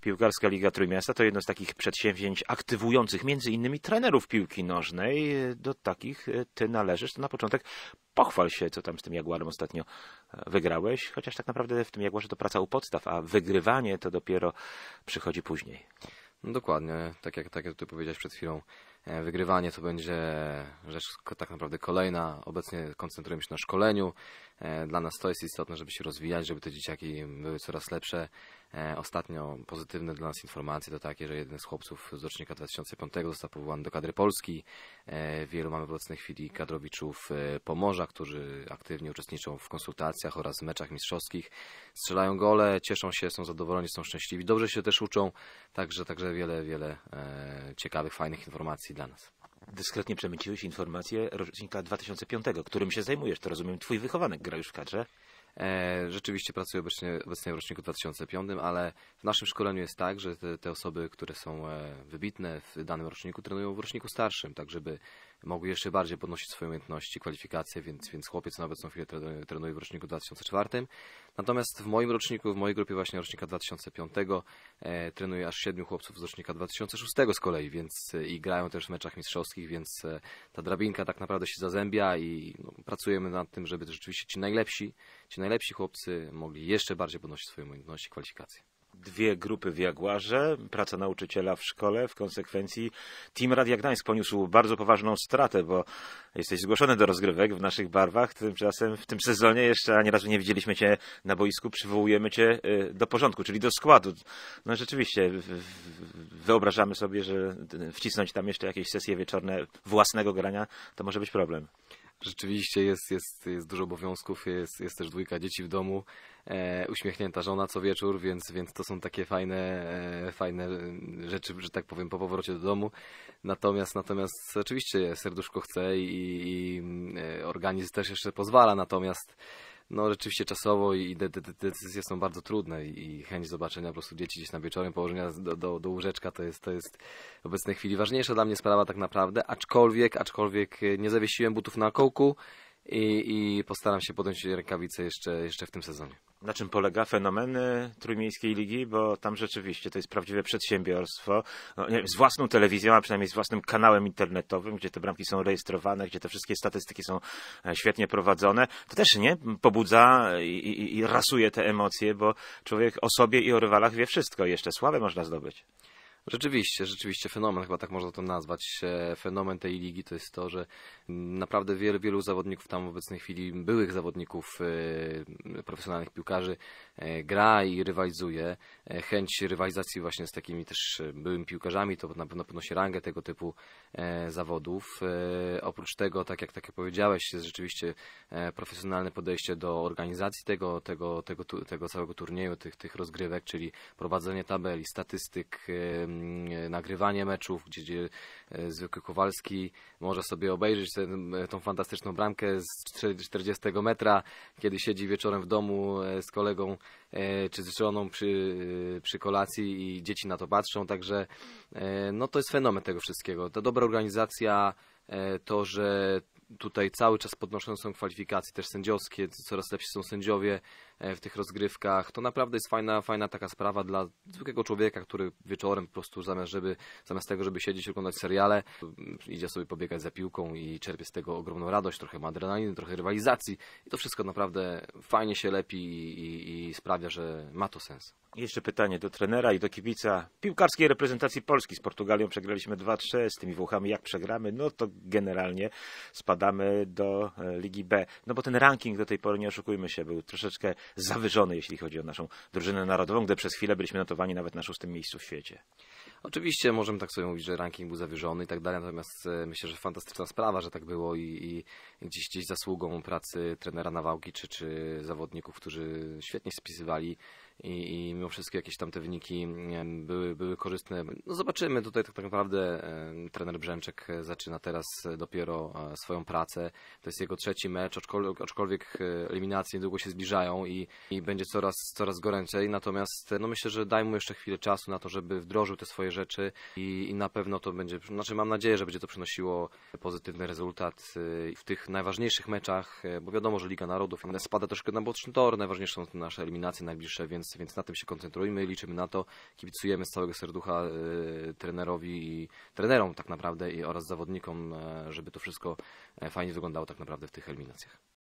Piłkarska Liga Trójmiasta to jedno z takich przedsięwzięć aktywujących między innymi trenerów piłki nożnej. Do takich e, ty należysz. To na początek pochwal się, co tam z tym Jaguarem ostatnio e, wygrałeś, chociaż tak naprawdę w tym Jaguarze to praca u podstaw, a wygrywanie to dopiero przychodzi później. No dokładnie, tak jak, tak jak ty powiedziałeś przed chwilą, E, wygrywanie to będzie rzecz tak naprawdę kolejna. Obecnie koncentrujemy się na szkoleniu. E, dla nas to jest istotne, żeby się rozwijać, żeby te dzieciaki były coraz lepsze. E, ostatnio pozytywne dla nas informacje to takie, że jeden z chłopców z rocznika 2005 został powołany do kadry Polski. Wielu mamy w obecnej chwili kadrowiczów Pomorza, którzy aktywnie uczestniczą w konsultacjach oraz meczach mistrzowskich. Strzelają gole, cieszą się, są zadowoleni, są szczęśliwi. Dobrze się też uczą, także, także wiele, wiele ciekawych, fajnych informacji informacji dla nas. Dyskretnie przemyciłeś informację rocznika 2005, którym się zajmujesz. To rozumiem, twój wychowanek gra już w kadrze. E, rzeczywiście pracuję obecnie, obecnie w roczniku 2005, ale w naszym szkoleniu jest tak, że te, te, osoby, które są e, wybitne w danym roczniku, trenują w roczniku starszym, tak żeby mogły jeszcze bardziej podnosić swoje umiejętności, kwalifikacje, więc, więc chłopiec na obecną chwilę trenuje, w roczniku 2004. Natomiast w moim roczniku, w mojej grupie właśnie rocznika 2005 e, trenuje aż siedmiu chłopców z rocznika 2006 z kolei, więc e, i grają też w meczach mistrzowskich, więc e, ta drabinka tak naprawdę się zazębia i no, pracujemy nad tym, żeby rzeczywiście ci najlepsi, ci najlepsi chłopcy mogli jeszcze bardziej podnosić swoje umiejętności, kwalifikacje dwie grupy w Jaguarze, praca nauczyciela w szkole. W konsekwencji Team Radia Gdańsk poniósł bardzo poważną stratę, bo jesteś zgłoszony do rozgrywek w naszych barwach. Tymczasem w tym sezonie jeszcze ani razu nie widzieliśmy Cię na boisku. Przywołujemy Cię y, do porządku, czyli do składu. No rzeczywiście wyobrażamy sobie, że wcisnąć tam jeszcze jakieś sesje wieczorne własnego grania to może być problem rzeczywiście jest, jest, jest dużo obowiązków, jest, jest też dwójka dzieci w domu, e, uśmiechnięta żona co wieczór, więc, więc to są takie fajne, e, fajne rzeczy, że tak powiem, po powrocie do domu. Natomiast natomiast oczywiście serduszko chce i, i mm, e, organizm też jeszcze pozwala, natomiast no rzeczywiście czasowo i de de decyzje są bardzo trudne i chęć zobaczenia po prostu dzieci gdzieś na wieczorem, położenia do, do, do łóżeczka to jest, to jest w obecnej chwili ważniejsza dla mnie sprawa tak naprawdę, aczkolwiek, aczkolwiek nie zawiesiłem butów na kołku, i, i postaram się podjąć rękawice jeszcze, jeszcze w tym sezonie. Na czym polega fenomen Trójmiejskiej Ligi? Bo tam rzeczywiście to jest prawdziwe przedsiębiorstwo. No, nie, z własną telewizją, a przynajmniej z własnym kanałem internetowym, gdzie te bramki są rejestrowane, gdzie te wszystkie statystyki są e, świetnie prowadzone. To też nie pobudza i, i, i rasuje te emocje, bo człowiek o sobie i o rywalach wie wszystko. Jeszcze słabe można zdobyć. Rzeczywiście, rzeczywiście fenomen, chyba tak można to nazwać. E, fenomen tej ligi to jest to, że naprawdę wielu, wielu zawodników tam w obecnej chwili, byłych zawodników, e, profesjonalnych piłkarzy e, gra i rywalizuje. Chęć rywalizacji właśnie z takimi też byłymi piłkarzami to na pewno podnosi rangę tego typu zawodów. Oprócz tego, tak jak, tak jak powiedziałeś, jest rzeczywiście profesjonalne podejście do organizacji tego, tego, tego, tego całego turnieju, tych, tych rozgrywek, czyli prowadzenie tabeli, statystyk, E, nagrywanie meczów, gdzie, gdzie e, zwykły Kowalski może sobie obejrzeć ten, e, tą fantastyczną bramkę z 40 metra, kiedy siedzi wieczorem w domu z kolegą czy z żoną przy, przy kolacji i dzieci na to patrzą, także no to jest fenomen tego wszystkiego. Ta dobra organizacja, to, że tutaj cały czas podnoszone są kwalifikacje, też sędziowskie, coraz lepsi są sędziowie, E, w tych rozgrywkach. To naprawdę jest fajna, fajna taka sprawa dla zwykłego człowieka, który wieczorem po prostu zamiast, żeby, zamiast tego, żeby siedzieć i oglądać seriale, mm, idzie sobie pobiegać za piłką i czerpie z tego ogromną radość, trochę ma adrenaliny, trochę rywalizacji i to wszystko naprawdę fajnie się lepi i, i, i sprawia, że ma to sens. Jeszcze pytanie do trenera i do kibica piłkarskiej reprezentacji Polski. Z Portugalią przegraliśmy 2-3, z tymi Włochami jak przegramy, no to generalnie spadamy do e, Ligi B. No bo ten ranking do tej pory, nie oszukujmy się, był troszeczkę zawyżony, jeśli chodzi o naszą drużynę narodową, gdy przez chwilę byliśmy notowani nawet na szóstym miejscu w świecie. Oczywiście możemy tak sobie mówić, że ranking był zawyżony i tak dalej, natomiast e, myślę, że fantastyczna sprawa, że tak było i, i gdzieś, gdzieś zasługą pracy trenera Nawałki czy, czy zawodników, którzy świetnie spisywali i, i mimo wszystko jakieś tam te wyniki były, były korzystne. No zobaczymy, tutaj tak, tak naprawdę e, trener Brzęczek e, zaczyna teraz dopiero swoją pracę. To jest jego trzeci mecz, aczkolwiek, aczkolwiek eliminacje niedługo się zbliżają i, i będzie coraz, coraz goręcej, natomiast no myślę, że daj mu jeszcze chwilę czasu na to, żeby wdrożył te swoje rzeczy i, i na pewno to będzie, znaczy mam nadzieję, że będzie to przynosiło pozytywny rezultat y, w tych najważniejszych meczach, y, bo wiadomo, że Liga Narodów spada troszkę na boczny tor, najważniejsze są nasze eliminacje najbliższe, więc, więc na tym się koncentrujmy, liczymy na to, kibicujemy z całego serducha y, trenerowi i trenerom tak naprawdę i oraz zawodnikom, żeby to wszystko fajnie wyglądało tak naprawdę w tych eliminacjach.